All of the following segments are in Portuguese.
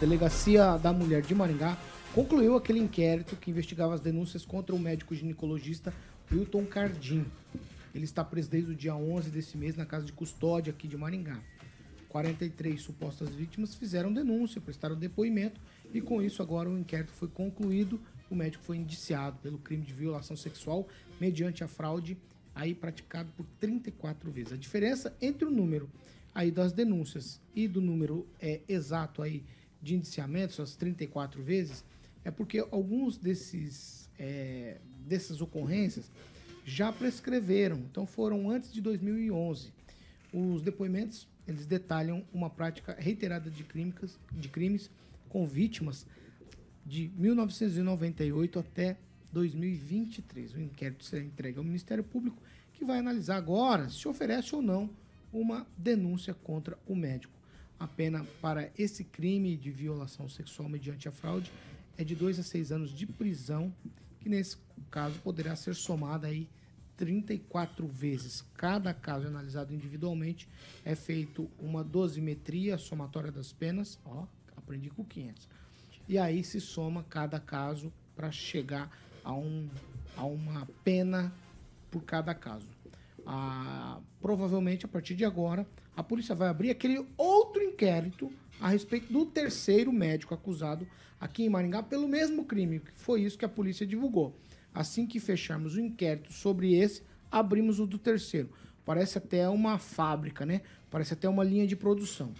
Delegacia da Mulher de Maringá concluiu aquele inquérito que investigava as denúncias contra o médico ginecologista Wilton Cardim. Ele está preso desde o dia 11 desse mês na casa de custódia aqui de Maringá. 43 supostas vítimas fizeram denúncia, prestaram depoimento e com isso agora o inquérito foi concluído. O médico foi indiciado pelo crime de violação sexual mediante a fraude aí praticado por 34 vezes. A diferença entre o número aí das denúncias e do número é, exato aí de indiciamento, suas 34 vezes, é porque alguns desses, é, dessas ocorrências já prescreveram, então foram antes de 2011. Os depoimentos eles detalham uma prática reiterada de crimes, de crimes com vítimas de 1998 até 2023. O inquérito será entregue ao Ministério Público, que vai analisar agora se oferece ou não uma denúncia contra o médico a pena para esse crime de violação sexual mediante a fraude é de 2 a 6 anos de prisão, que nesse caso poderá ser somada aí 34 vezes. Cada caso analisado individualmente é feito uma dosimetria somatória das penas, ó, aprendi com 500. E aí se soma cada caso para chegar a, um, a uma pena por cada caso. Ah, provavelmente a partir de agora a polícia vai abrir aquele outro inquérito a respeito do terceiro médico acusado aqui em Maringá pelo mesmo crime. Foi isso que a polícia divulgou. Assim que fecharmos o inquérito sobre esse, abrimos o do terceiro. Parece até uma fábrica, né? Parece até uma linha de produção.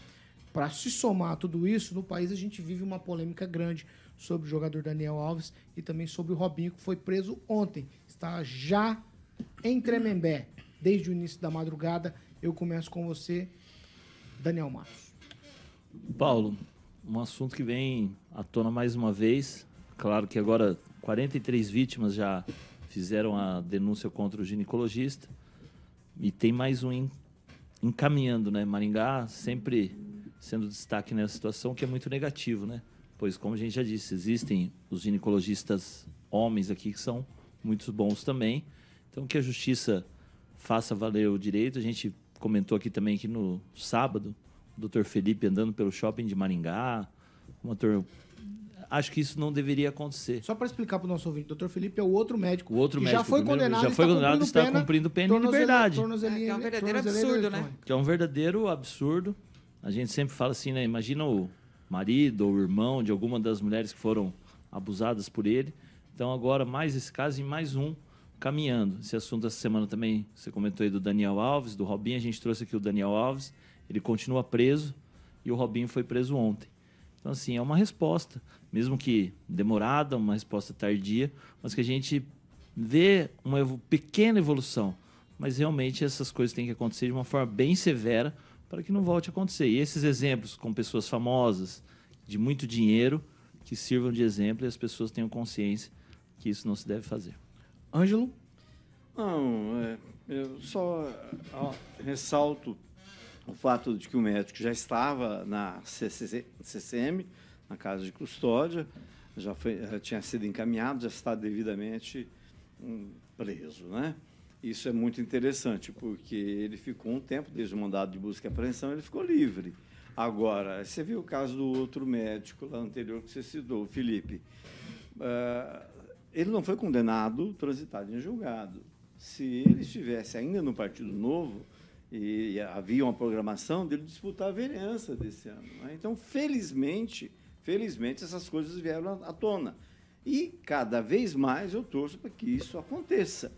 Para se somar tudo isso, no país a gente vive uma polêmica grande sobre o jogador Daniel Alves e também sobre o Robinho, que foi preso ontem. Está já em Tremembé desde o início da madrugada. Eu começo com você, Daniel Matos. Paulo, um assunto que vem à tona mais uma vez. Claro que agora 43 vítimas já fizeram a denúncia contra o ginecologista e tem mais um encaminhando, né? Maringá sempre sendo destaque nessa situação, que é muito negativo, né? Pois, como a gente já disse, existem os ginecologistas homens aqui que são muito bons também. Então, que a justiça faça valer o direito. A gente comentou aqui também que no sábado, o doutor Felipe andando pelo shopping de Maringá, acho que isso não deveria acontecer. Só para explicar para o nosso ouvinte, o doutor Felipe é o outro médico. O outro médico. Já foi tá condenado, já foi condenado, está cumprindo pena em liberdade. É, que é um verdadeiro absurdo, né? Que é um verdadeiro absurdo. A gente sempre fala assim, né? Imagina o marido ou o irmão de alguma das mulheres que foram abusadas por ele. Então agora mais esse caso e mais um caminhando. Esse assunto essa semana também, você comentou aí do Daniel Alves, do Robinho, a gente trouxe aqui o Daniel Alves, ele continua preso e o Robinho foi preso ontem. Então, assim, é uma resposta, mesmo que demorada, uma resposta tardia, mas que a gente vê uma pequena evolução. Mas realmente essas coisas têm que acontecer de uma forma bem severa para que não volte a acontecer. E esses exemplos com pessoas famosas, de muito dinheiro, que sirvam de exemplo e as pessoas tenham consciência que isso não se deve fazer. Ângelo? Não, é, eu só ó, ressalto o fato de que o médico já estava na CCM, na casa de custódia, já, foi, já tinha sido encaminhado, já está devidamente hum, preso, né? Isso é muito interessante, porque ele ficou um tempo, desde o mandado de busca e apreensão, ele ficou livre. Agora, você viu o caso do outro médico lá anterior que você citou, o Felipe. Uh, ele não foi condenado, transitado em julgado. Se ele estivesse ainda no Partido Novo, e havia uma programação dele disputar a vereança desse ano. Né? Então, felizmente, felizmente, essas coisas vieram à tona. E cada vez mais eu torço para que isso aconteça.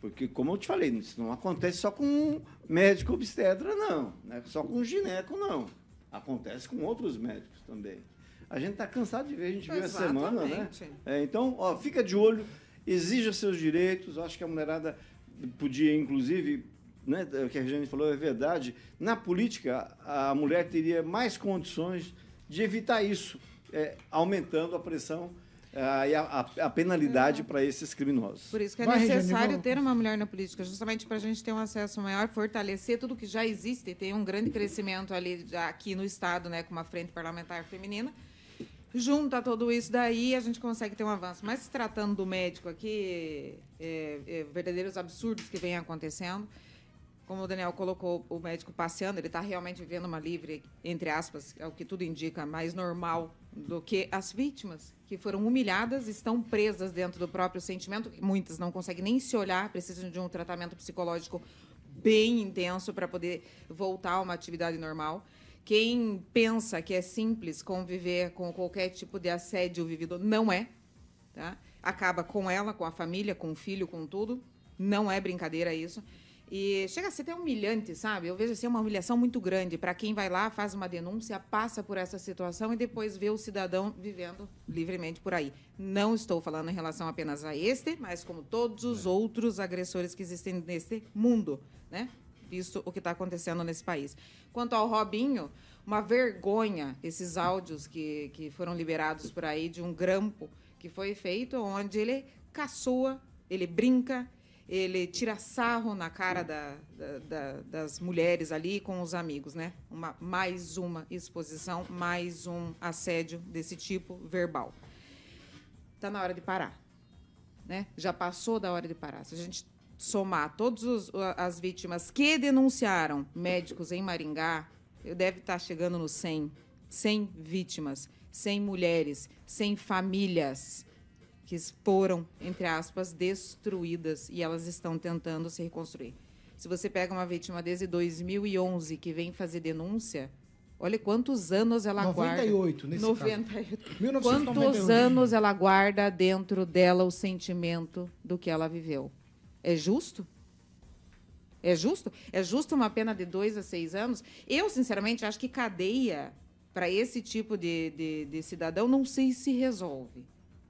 Porque, como eu te falei, isso não acontece só com um médico obstetra, não. Né? Só com gineco, não. Acontece com outros médicos também. A gente está cansado de ver, a gente viu essa semana, né? É, então, ó, fica de olho, exija seus direitos. Acho que a mulherada podia, inclusive, né, é o que a Regina falou é verdade. Na política, a mulher teria mais condições de evitar isso, é, aumentando a pressão é, e a, a, a, penalidade é. para esses criminosos. Por isso que é Vai, necessário Regina, ter uma mulher na política, justamente para a gente ter um acesso maior, fortalecer tudo que já existe. Tem um grande crescimento ali aqui no Estado, né, com uma frente parlamentar feminina junta tudo isso daí, a gente consegue ter um avanço. Mas se tratando do médico aqui, é, é, verdadeiros absurdos que vêm acontecendo. Como o Daniel colocou, o médico passeando, ele está realmente vivendo uma livre, entre aspas, é o que tudo indica, mais normal do que as vítimas que foram humilhadas, estão presas dentro do próprio sentimento, muitas não conseguem nem se olhar, precisam de um tratamento psicológico bem intenso para poder voltar a uma atividade normal. Quem pensa que é simples conviver com qualquer tipo de assédio vivido, não é. Tá? Acaba com ela, com a família, com o filho, com tudo. Não é brincadeira isso. E chega a ser até humilhante, sabe? Eu vejo assim uma humilhação muito grande para quem vai lá, faz uma denúncia, passa por essa situação e depois vê o cidadão vivendo livremente por aí. Não estou falando em relação apenas a este, mas como todos os outros agressores que existem neste mundo, né? visto o que está acontecendo nesse país. Quanto ao Robinho, uma vergonha esses áudios que, que foram liberados por aí de um grampo que foi feito onde ele caçoa, ele brinca, ele tira sarro na cara da, da, da, das mulheres ali com os amigos, né? Uma, mais uma exposição, mais um assédio desse tipo verbal. Está na hora de parar. Né? Já passou da hora de parar. Se a gente somar todas as vítimas que denunciaram médicos em Maringá, eu deve estar tá chegando no 100. 100 vítimas, 100 mulheres, 100 famílias que foram, entre aspas, destruídas e elas estão tentando se reconstruir. Se você pega uma vítima desde 2011 que vem fazer denúncia, olha quantos anos ela 98, guarda. Nesse 98, nesse 1998. Quantos anos ela guarda dentro dela o sentimento do que ela viveu? É justo? É justo? É justo uma pena de dois a seis anos? Eu, sinceramente, acho que cadeia para esse tipo de, de, de cidadão não sei se resolve.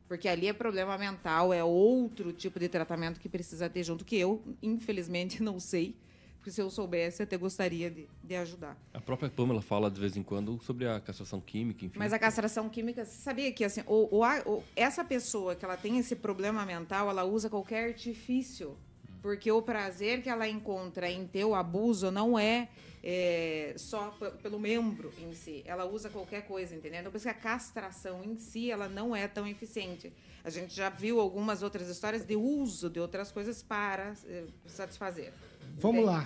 Porque ali é problema mental, é outro tipo de tratamento que precisa ter junto, que eu, infelizmente, não sei porque se eu soubesse, até gostaria de, de ajudar. A própria Pamela fala de vez em quando sobre a castração química, enfim. Mas a castração química, você sabia que assim, ou, ou, ou, essa pessoa que ela tem esse problema mental, ela usa qualquer artifício porque o prazer que ela encontra em ter o abuso não é, é só pelo membro em si. Ela usa qualquer coisa, entendeu? Então, por isso que a castração em si ela não é tão eficiente. A gente já viu algumas outras histórias de uso de outras coisas para eh, satisfazer. Vamos lá.